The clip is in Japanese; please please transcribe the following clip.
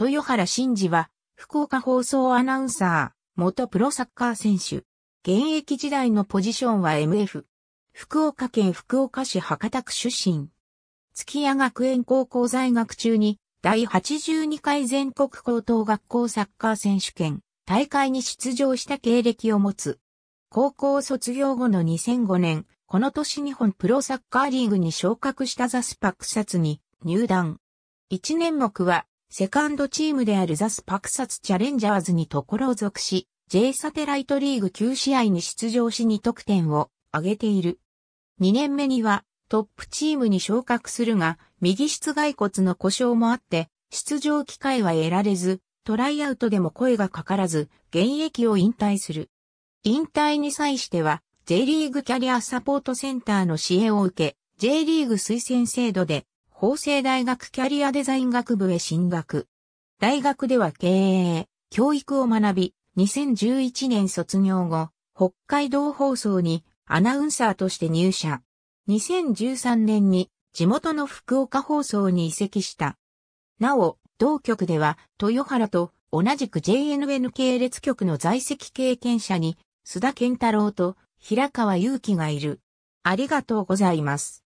豊原慎二は、福岡放送アナウンサー、元プロサッカー選手。現役時代のポジションは MF。福岡県福岡市博多区出身。月谷学園高校在学中に、第82回全国高等学校サッカー選手権、大会に出場した経歴を持つ。高校卒業後の2005年、この年日本プロサッカーリーグに昇格したザスパク札に入団。1年目はセカンドチームであるザスパクサツチャレンジャーズにところを属し、J サテライトリーグ9試合に出場し2得点を挙げている。2年目にはトップチームに昇格するが、右室骸骨の故障もあって、出場機会は得られず、トライアウトでも声がかからず、現役を引退する。引退に際しては、J リーグキャリアサポートセンターの支援を受け、J リーグ推薦制度で法政大学キャリアデザイン学部へ進学。大学では経営、教育を学び、2011年卒業後、北海道放送にアナウンサーとして入社。2013年に地元の福岡放送に移籍した。なお、同局では豊原と同じく JNN 系列局の在籍経験者に須田健太郎と平川祐希がいる。ありがとうございます。